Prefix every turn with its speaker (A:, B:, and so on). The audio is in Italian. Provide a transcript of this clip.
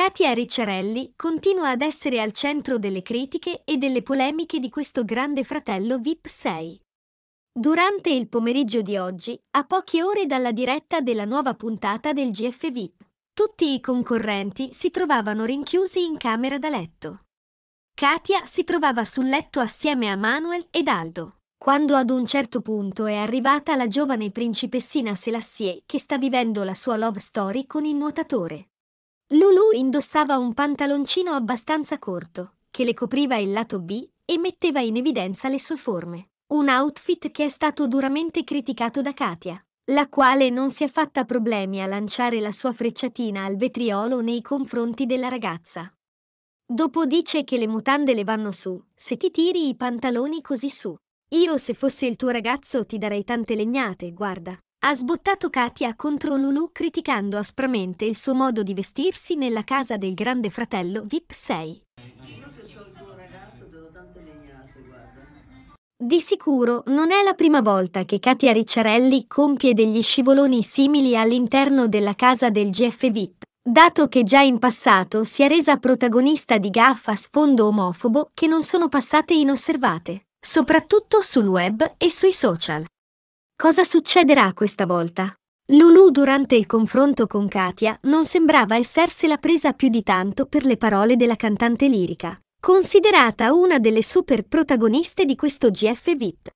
A: Katia Ricciarelli continua ad essere al centro delle critiche e delle polemiche di questo grande fratello VIP 6. Durante il pomeriggio di oggi, a poche ore dalla diretta della nuova puntata del GF VIP, tutti i concorrenti si trovavano rinchiusi in camera da letto. Katia si trovava sul letto assieme a Manuel ed Aldo, quando ad un certo punto è arrivata la giovane principessina Selassie che sta vivendo la sua love story con il nuotatore. Lulu indossava un pantaloncino abbastanza corto, che le copriva il lato B e metteva in evidenza le sue forme. Un outfit che è stato duramente criticato da Katia, la quale non si è fatta problemi a lanciare la sua frecciatina al vetriolo nei confronti della ragazza. Dopo dice che le mutande le vanno su, se ti tiri i pantaloni così su. Io se fossi il tuo ragazzo ti darei tante legnate, guarda. Ha sbottato Katia contro Lulu criticando aspramente il suo modo di vestirsi nella casa del grande fratello VIP 6. Di sicuro non è la prima volta che Katia Ricciarelli compie degli scivoloni simili all'interno della casa del GF VIP, dato che già in passato si è resa protagonista di gaffe a sfondo omofobo che non sono passate inosservate, soprattutto sul web e sui social. Cosa succederà questa volta? Lulu durante il confronto con Katia non sembrava essersela presa più di tanto per le parole della cantante lirica, considerata una delle super protagoniste di questo GF VIP.